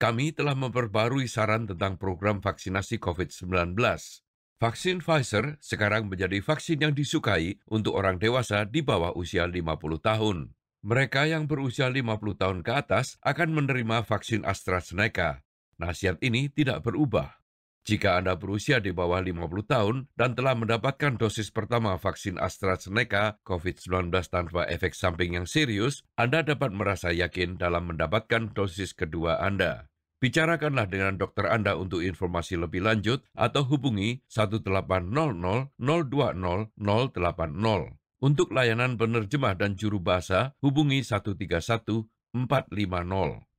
kami telah memperbarui saran tentang program vaksinasi COVID-19. Vaksin Pfizer sekarang menjadi vaksin yang disukai untuk orang dewasa di bawah usia 50 tahun. Mereka yang berusia 50 tahun ke atas akan menerima vaksin AstraZeneca. Nasihat ini tidak berubah. Jika Anda berusia di bawah 50 tahun dan telah mendapatkan dosis pertama vaksin AstraZeneca COVID-19 tanpa efek samping yang serius, Anda dapat merasa yakin dalam mendapatkan dosis kedua Anda. Bicarakanlah dengan dokter Anda untuk informasi lebih lanjut atau hubungi 1800 020 080. Untuk layanan penerjemah dan juru bahasa, hubungi 131 450.